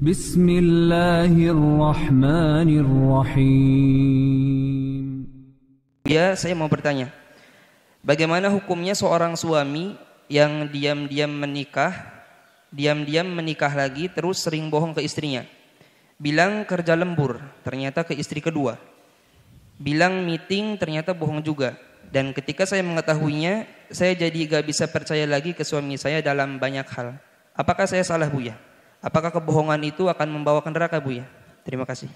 Bismillahirrahmanirrahim. Ya, saya mau bertanya. Bagaimana hukumnya seorang suami yang diam-diam menikah, diam-diam menikah lagi terus sering bohong ke istrinya? Bilang kerja lembur, ternyata ke istri kedua. Bilang meeting, ternyata bohong juga. Dan ketika saya mengetahuinya, saya jadi gak bisa percaya lagi ke suami saya dalam banyak hal. Apakah saya salah, Bu ya? Apakah kebohongan itu akan membawa ke neraka, Bu ya? Terima kasih.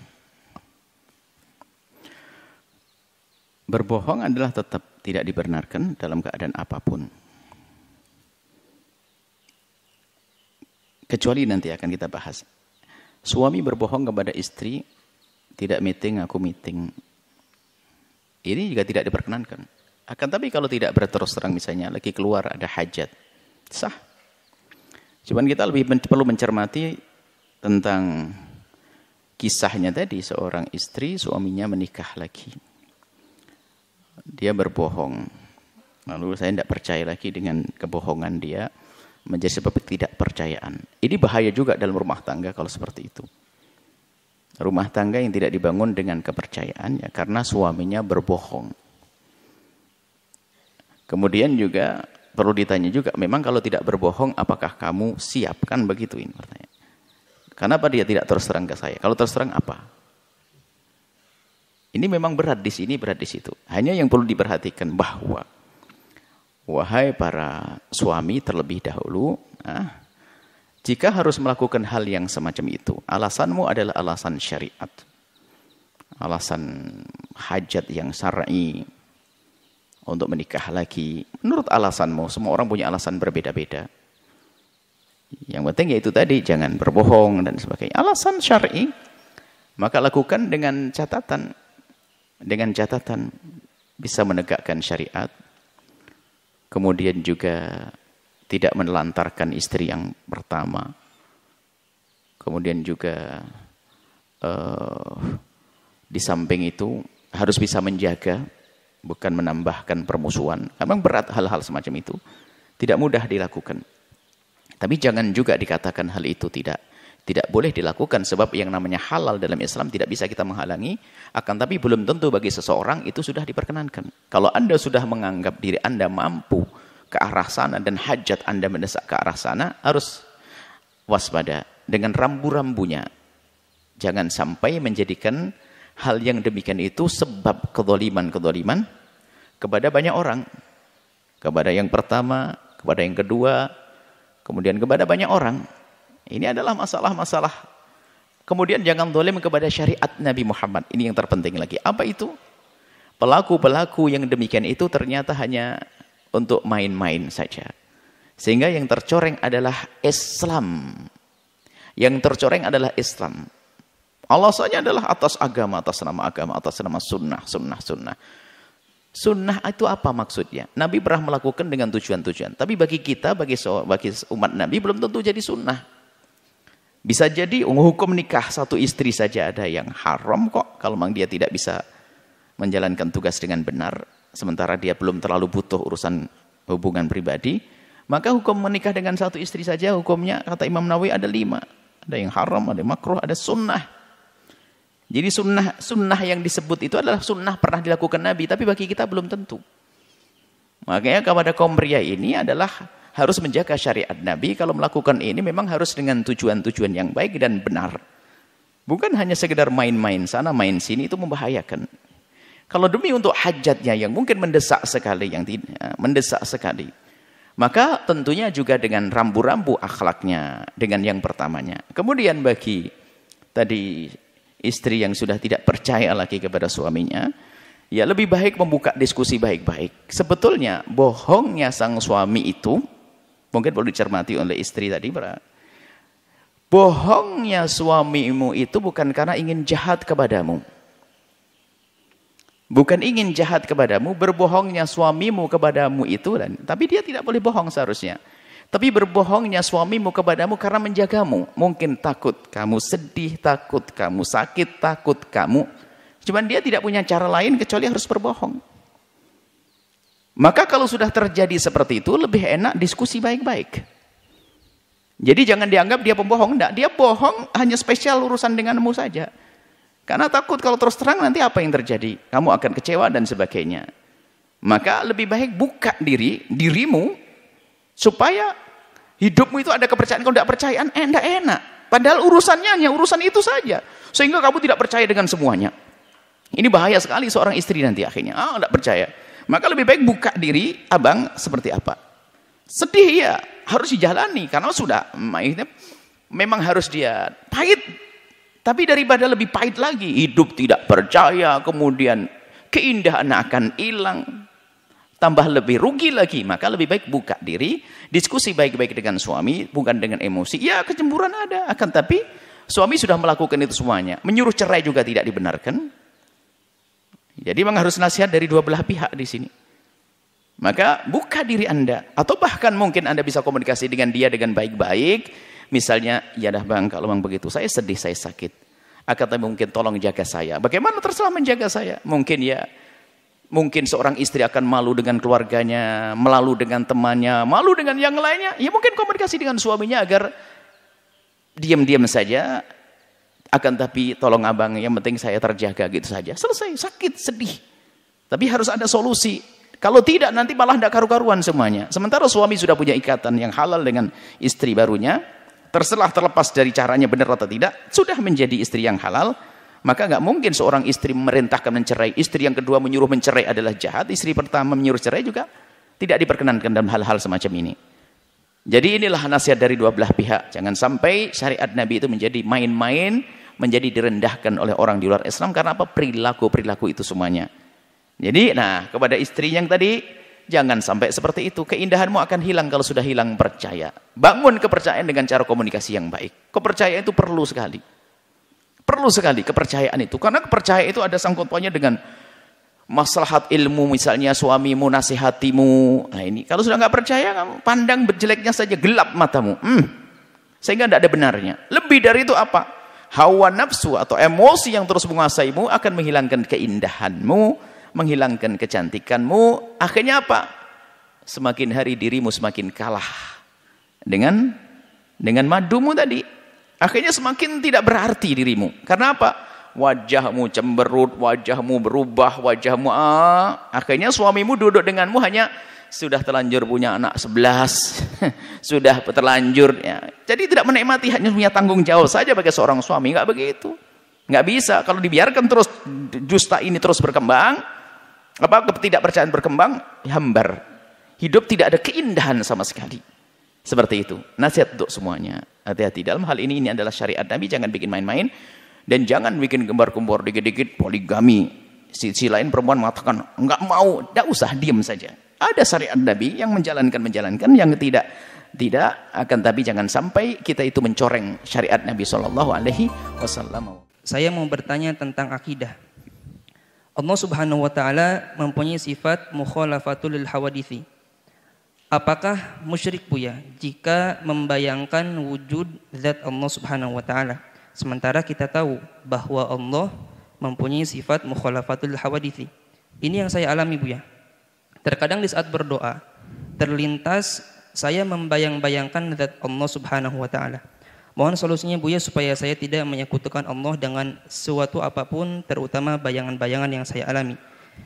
Berbohong adalah tetap tidak dibenarkan dalam keadaan apapun. Kecuali nanti akan kita bahas. Suami berbohong kepada istri, tidak meeting, aku meeting. Ini juga tidak diperkenankan. Akan tapi kalau tidak berterus terang misalnya, lagi keluar ada hajat, sah Cuman kita lebih men perlu mencermati tentang kisahnya tadi seorang istri suaminya menikah lagi. Dia berbohong. Lalu saya tidak percaya lagi dengan kebohongan dia menjadi sebab percayaan Ini bahaya juga dalam rumah tangga kalau seperti itu. Rumah tangga yang tidak dibangun dengan kepercayaan ya karena suaminya berbohong. Kemudian juga perlu ditanya juga, memang kalau tidak berbohong, apakah kamu siapkan begitu ini pertanyaan. Kenapa dia tidak terus terang ke saya? Kalau terus terang apa? Ini memang berat di sini, berat di situ. Hanya yang perlu diperhatikan bahwa wahai para suami terlebih dahulu, nah, jika harus melakukan hal yang semacam itu, alasanmu adalah alasan syariat. Alasan hajat yang syar'i, untuk menikah lagi. Menurut alasanmu, semua orang punya alasan berbeda-beda. Yang penting yaitu tadi, jangan berbohong dan sebagainya. Alasan syari, maka lakukan dengan catatan. Dengan catatan, bisa menegakkan syariat. Kemudian juga tidak menelantarkan istri yang pertama. Kemudian juga uh, di samping itu harus bisa menjaga bukan menambahkan permusuhan. Memang berat hal-hal semacam itu. Tidak mudah dilakukan. Tapi jangan juga dikatakan hal itu tidak tidak boleh dilakukan sebab yang namanya halal dalam Islam tidak bisa kita menghalangi akan tapi belum tentu bagi seseorang itu sudah diperkenankan kalau anda sudah menganggap diri anda mampu ke arah sana dan hajat anda mendesak ke arah sana harus waspada dengan rambu-rambunya jangan sampai menjadikan Hal yang demikian itu sebab kedoliman-kedoliman kepada banyak orang. Kepada yang pertama, kepada yang kedua, kemudian kepada banyak orang. Ini adalah masalah-masalah. Kemudian jangan dolim kepada syariat Nabi Muhammad. Ini yang terpenting lagi. Apa itu? Pelaku-pelaku yang demikian itu ternyata hanya untuk main-main saja. Sehingga yang tercoreng adalah Islam. Yang tercoreng adalah Islam. Alasannya adalah atas agama, atas nama agama, atas nama sunnah, sunnah, sunnah. Sunnah itu apa maksudnya? Nabi pernah melakukan dengan tujuan-tujuan. Tapi bagi kita, bagi, so, bagi umat Nabi belum tentu jadi sunnah. Bisa jadi hukum nikah satu istri saja ada yang haram kok. Kalau memang dia tidak bisa menjalankan tugas dengan benar. Sementara dia belum terlalu butuh urusan hubungan pribadi. Maka hukum menikah dengan satu istri saja hukumnya kata Imam Nawawi ada lima. Ada yang haram, ada yang makruh, ada sunnah. Jadi sunnah sunnah yang disebut itu adalah sunnah pernah dilakukan Nabi, tapi bagi kita belum tentu. Makanya kepada kaum pria ini adalah harus menjaga syariat Nabi. Kalau melakukan ini memang harus dengan tujuan-tujuan yang baik dan benar. Bukan hanya sekedar main-main sana, main sini itu membahayakan. Kalau demi untuk hajatnya yang mungkin mendesak sekali, yang tidak mendesak sekali, maka tentunya juga dengan rambu-rambu akhlaknya, dengan yang pertamanya. Kemudian bagi tadi istri yang sudah tidak percaya lagi kepada suaminya, ya lebih baik membuka diskusi baik-baik. Sebetulnya bohongnya sang suami itu mungkin perlu dicermati oleh istri tadi, bro. Bohongnya suamimu itu bukan karena ingin jahat kepadamu. Bukan ingin jahat kepadamu, berbohongnya suamimu kepadamu itu, dan, tapi dia tidak boleh bohong seharusnya. Tapi berbohongnya suamimu kepadamu karena menjagamu. Mungkin takut kamu sedih, takut kamu sakit, takut kamu. Cuman dia tidak punya cara lain kecuali harus berbohong. Maka kalau sudah terjadi seperti itu lebih enak diskusi baik-baik. Jadi jangan dianggap dia pembohong, enggak. Dia bohong hanya spesial urusan denganmu saja. Karena takut kalau terus terang nanti apa yang terjadi? Kamu akan kecewa dan sebagainya. Maka lebih baik buka diri, dirimu Supaya hidupmu itu ada kepercayaan. Kalau tidak percayaan, eh, enak. Padahal urusannya hanya urusan itu saja. Sehingga kamu tidak percaya dengan semuanya. Ini bahaya sekali seorang istri nanti akhirnya. Ah, oh, tidak percaya. Maka lebih baik buka diri abang seperti apa. Sedih ya, harus dijalani karena sudah memang harus dia pahit. Tapi daripada lebih pahit lagi, hidup tidak percaya, kemudian keindahan akan hilang, tambah lebih rugi lagi. Maka lebih baik buka diri, diskusi baik-baik dengan suami, bukan dengan emosi. Ya kecemburuan ada, akan tapi suami sudah melakukan itu semuanya. Menyuruh cerai juga tidak dibenarkan. Jadi memang harus nasihat dari dua belah pihak di sini. Maka buka diri Anda. Atau bahkan mungkin Anda bisa komunikasi dengan dia dengan baik-baik. Misalnya, ya dah bang, kalau memang begitu, saya sedih, saya sakit. Akan mungkin tolong jaga saya. Bagaimana terserah menjaga saya? Mungkin ya, Mungkin seorang istri akan malu dengan keluarganya, malu dengan temannya, malu dengan yang lainnya. Ya mungkin komunikasi dengan suaminya agar diam-diam saja. Akan tapi tolong abang, yang penting saya terjaga gitu saja. Selesai, sakit, sedih. Tapi harus ada solusi. Kalau tidak nanti malah tidak karu-karuan semuanya. Sementara suami sudah punya ikatan yang halal dengan istri barunya. terserah terlepas dari caranya benar atau tidak. Sudah menjadi istri yang halal maka nggak mungkin seorang istri memerintahkan mencerai. Istri yang kedua menyuruh mencerai adalah jahat. Istri pertama menyuruh cerai juga tidak diperkenankan dalam hal-hal semacam ini. Jadi inilah nasihat dari dua belah pihak. Jangan sampai syariat Nabi itu menjadi main-main, menjadi direndahkan oleh orang di luar Islam karena apa? Perilaku-perilaku itu semuanya. Jadi, nah, kepada istri yang tadi Jangan sampai seperti itu. Keindahanmu akan hilang kalau sudah hilang percaya. Bangun kepercayaan dengan cara komunikasi yang baik. Kepercayaan itu perlu sekali. Perlu sekali kepercayaan itu. Karena kepercayaan itu ada sangkut pautnya dengan maslahat ilmu misalnya suamimu nasihatimu. Nah ini kalau sudah nggak percaya pandang berjeleknya saja gelap matamu. Hmm. Sehingga tidak ada benarnya. Lebih dari itu apa? Hawa nafsu atau emosi yang terus menguasaimu akan menghilangkan keindahanmu, menghilangkan kecantikanmu. Akhirnya apa? Semakin hari dirimu semakin kalah dengan dengan madumu tadi. Akhirnya semakin tidak berarti dirimu. Karena apa? Wajahmu cemberut, wajahmu berubah, wajahmu ah. Akhirnya suamimu duduk denganmu hanya sudah terlanjur punya anak sebelas, sudah terlanjur. Ya. Jadi tidak menikmati hanya punya tanggung jawab saja bagi seorang suami, nggak begitu. nggak bisa, kalau dibiarkan terus dusta ini terus berkembang, apa ketidakpercayaan berkembang, hambar. Hidup tidak ada keindahan sama sekali. Seperti itu. Nasihat untuk semuanya. Hati-hati. Dalam hal ini, ini adalah syariat Nabi. Jangan bikin main-main. Dan jangan bikin gembar gembar dikit-dikit poligami. Sisi lain perempuan mengatakan, enggak mau. Tidak usah, diam saja. Ada syariat Nabi yang menjalankan-menjalankan, yang tidak tidak akan tapi jangan sampai kita itu mencoreng syariat Nabi Shallallahu Alaihi Wasallam. Saya mau bertanya tentang akidah. Allah Subhanahu Wa Taala mempunyai sifat mukhalafatul hawadithi Apakah musyrik Buya jika membayangkan wujud zat Allah Subhanahu wa taala sementara kita tahu bahwa Allah mempunyai sifat mukhalafatul hawadithi. Ini yang saya alami Buya. Terkadang di saat berdoa terlintas saya membayang-bayangkan zat Allah Subhanahu wa taala. Mohon solusinya Buya supaya saya tidak menyekutukan Allah dengan suatu apapun terutama bayangan-bayangan yang saya alami.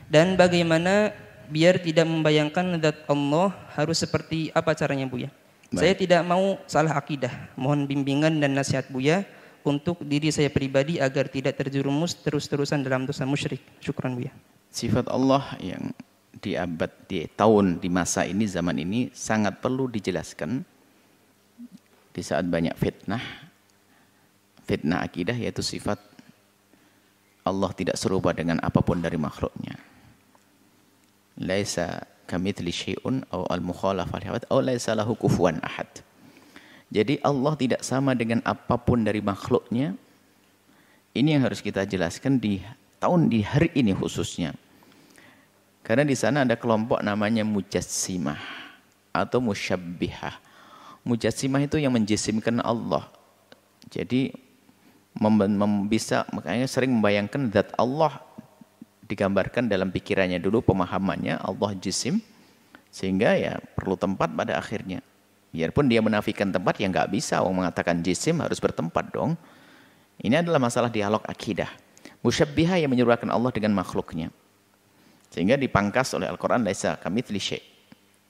Dan bagaimana biar tidak membayangkan zat Allah harus seperti apa caranya Buya. Baik. Saya tidak mau salah akidah. Mohon bimbingan dan nasihat Buya untuk diri saya pribadi agar tidak terjerumus terus-terusan dalam dosa musyrik. Syukran Buya. Sifat Allah yang di abad, di tahun, di masa ini, zaman ini sangat perlu dijelaskan di saat banyak fitnah, fitnah akidah yaitu sifat Allah tidak serupa dengan apapun dari makhluknya laisa kamitsli syai'un au al mukhalafah au laisa lahu kufuwan ahad. Jadi Allah tidak sama dengan apapun dari makhluknya. Ini yang harus kita jelaskan di tahun di hari ini khususnya. Karena di sana ada kelompok namanya mujassimah atau musyabbihah. Mujassimah itu yang menjisimkan Allah. Jadi mem, mem, bisa makanya sering membayangkan zat Allah digambarkan dalam pikirannya dulu pemahamannya Allah jisim sehingga ya perlu tempat pada akhirnya biarpun dia menafikan tempat yang nggak bisa orang mengatakan jisim harus bertempat dong ini adalah masalah dialog akidah musyabbiha yang menyeruakan Allah dengan makhluknya sehingga dipangkas oleh Al-Quran laisa kami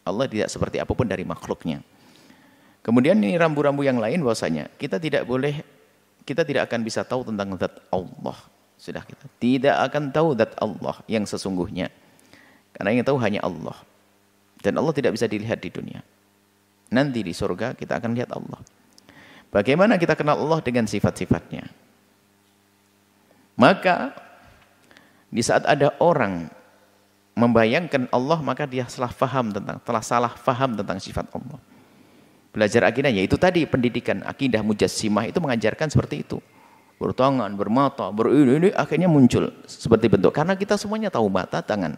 Allah tidak seperti apapun dari makhluknya kemudian ini rambu-rambu yang lain bahwasanya kita tidak boleh kita tidak akan bisa tahu tentang zat Allah sudah kita tidak akan tahu zat Allah yang sesungguhnya. Karena yang tahu hanya Allah. Dan Allah tidak bisa dilihat di dunia. Nanti di surga kita akan lihat Allah. Bagaimana kita kenal Allah dengan sifat-sifatnya? Maka di saat ada orang membayangkan Allah maka dia salah faham tentang telah salah faham tentang sifat Allah. Belajar akidahnya itu tadi pendidikan akidah mujassimah itu mengajarkan seperti itu bertangan, bermata, berini, ini akhirnya muncul seperti bentuk. Karena kita semuanya tahu mata, tangan.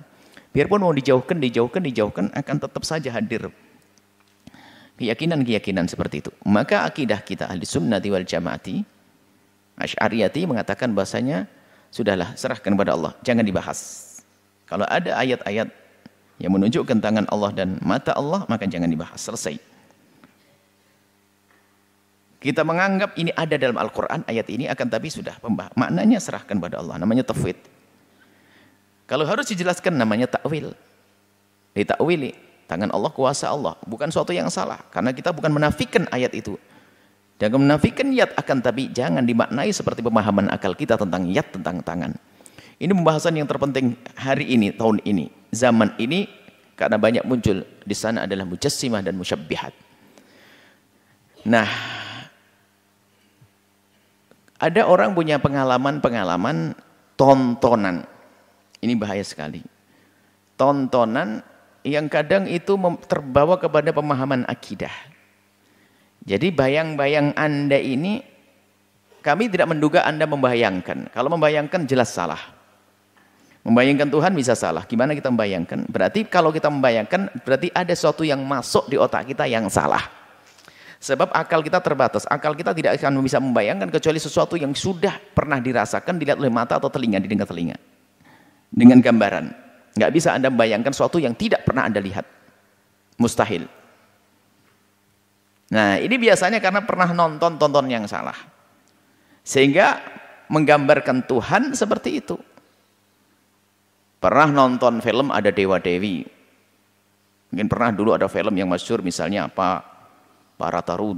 Biarpun mau dijauhkan, dijauhkan, dijauhkan, akan tetap saja hadir keyakinan-keyakinan seperti itu. Maka akidah kita ahli sunnati wal jamaati, Ash'ariyati mengatakan bahasanya, sudahlah serahkan kepada Allah, jangan dibahas. Kalau ada ayat-ayat yang menunjukkan tangan Allah dan mata Allah, maka jangan dibahas, selesai. Kita menganggap ini ada dalam Al-Quran, ayat ini akan tapi sudah pembahas. Maknanya serahkan pada Allah, namanya tafwid. Kalau harus dijelaskan namanya takwil. Ditakwili, tangan Allah kuasa Allah. Bukan suatu yang salah, karena kita bukan menafikan ayat itu. Jangan menafikan yat akan tapi jangan dimaknai seperti pemahaman akal kita tentang yat tentang tangan. Ini pembahasan yang terpenting hari ini, tahun ini, zaman ini karena banyak muncul di sana adalah mujassimah dan musyabbihat. Nah, ada orang punya pengalaman-pengalaman tontonan. Ini bahaya sekali. Tontonan yang kadang itu terbawa kepada pemahaman akidah. Jadi bayang-bayang Anda ini, kami tidak menduga Anda membayangkan. Kalau membayangkan jelas salah. Membayangkan Tuhan bisa salah. Gimana kita membayangkan? Berarti kalau kita membayangkan, berarti ada sesuatu yang masuk di otak kita yang salah. Sebab akal kita terbatas, akal kita tidak akan bisa membayangkan kecuali sesuatu yang sudah pernah dirasakan, dilihat oleh mata atau telinga, didengar telinga. Dengan gambaran. Nggak bisa Anda membayangkan sesuatu yang tidak pernah Anda lihat. Mustahil. Nah ini biasanya karena pernah nonton tonton yang salah. Sehingga menggambarkan Tuhan seperti itu. Pernah nonton film ada Dewa Dewi. Mungkin pernah dulu ada film yang masyur misalnya apa Parataru,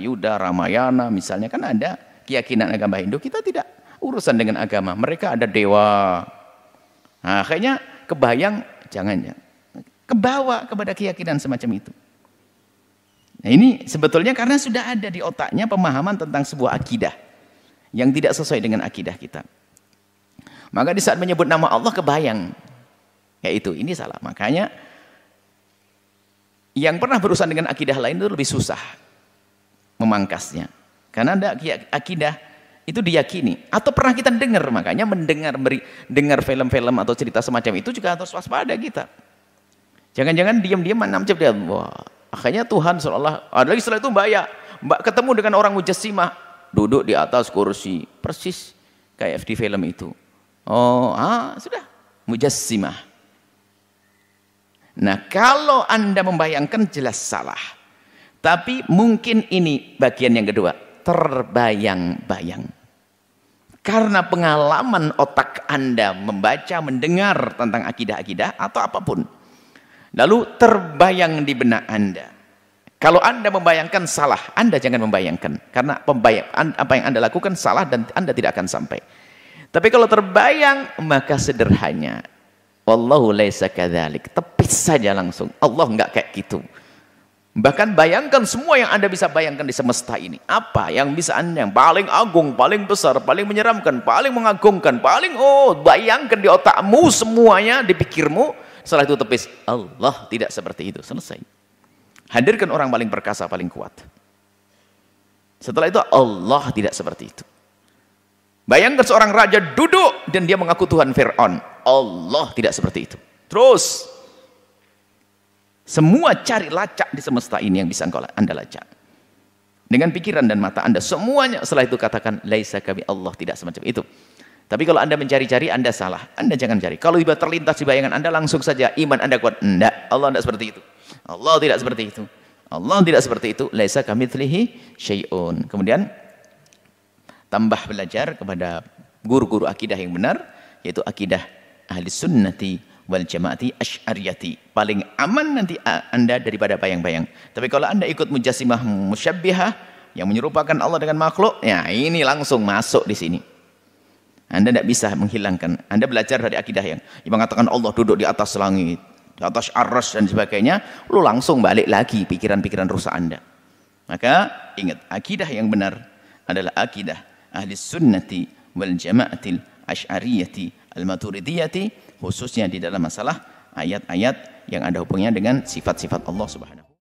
Yuda, Ramayana misalnya kan ada keyakinan agama Hindu kita tidak urusan dengan agama mereka ada dewa nah, akhirnya kebayang jangan ya kebawa kepada keyakinan semacam itu nah ini sebetulnya karena sudah ada di otaknya pemahaman tentang sebuah akidah yang tidak sesuai dengan akidah kita maka di saat menyebut nama Allah kebayang yaitu ini salah makanya yang pernah berurusan dengan akidah lain itu lebih susah memangkasnya. Karena ada akidah itu diyakini atau pernah kita dengar makanya mendengar beri, dengar film-film atau cerita semacam itu juga harus waspada kita. Jangan-jangan diam-diam menancap dia. Wah, akhirnya Tuhan seolah ada lagi setelah itu Mbak ya, Mbak ketemu dengan orang mujassimah duduk di atas kursi persis kayak di film itu. Oh, ah sudah mujassimah. Nah kalau Anda membayangkan jelas salah. Tapi mungkin ini bagian yang kedua. Terbayang-bayang. Karena pengalaman otak Anda membaca, mendengar tentang akidah-akidah atau apapun. Lalu terbayang di benak Anda. Kalau Anda membayangkan salah, Anda jangan membayangkan. Karena pembayang, apa yang Anda lakukan salah dan Anda tidak akan sampai. Tapi kalau terbayang, maka sederhana. Wallahu laisa kadhalik, Tepis saja langsung. Allah enggak kayak gitu. Bahkan bayangkan semua yang Anda bisa bayangkan di semesta ini. Apa yang bisa Anda yang paling agung, paling besar, paling menyeramkan, paling mengagungkan, paling oh, bayangkan di otakmu semuanya, di pikirmu, setelah itu tepis. Allah tidak seperti itu. Selesai. Hadirkan orang paling perkasa, paling kuat. Setelah itu Allah tidak seperti itu. Bayangkan seorang raja duduk dan dia mengaku Tuhan Fir'aun. Allah tidak seperti itu. Terus, semua cari lacak di semesta ini yang bisa engkau anda lacak. Dengan pikiran dan mata anda, semuanya setelah itu katakan, Laisa kami Allah tidak semacam itu. Tapi kalau anda mencari-cari, anda salah. Anda jangan cari. Kalau tiba terlintas di bayangan anda, langsung saja iman anda kuat. Tidak, Allah tidak seperti itu. Allah tidak seperti itu. Allah tidak seperti itu. Laisa kami telihi syai'un. Kemudian, tambah belajar kepada guru-guru akidah yang benar yaitu akidah ahli sunnati wal jamaati asyariyati paling aman nanti anda daripada bayang-bayang tapi kalau anda ikut mujasimah musyabbihah yang menyerupakan Allah dengan makhluk ya ini langsung masuk di sini anda tidak bisa menghilangkan anda belajar dari akidah yang yang mengatakan Allah duduk di atas langit di atas aras dan sebagainya lu langsung balik lagi pikiran-pikiran rusak anda maka ingat akidah yang benar adalah akidah ahli sunnati wal jamaatil asyariyati al maturidiyati khususnya di dalam masalah ayat-ayat yang ada hubungannya dengan sifat-sifat Allah subhanahu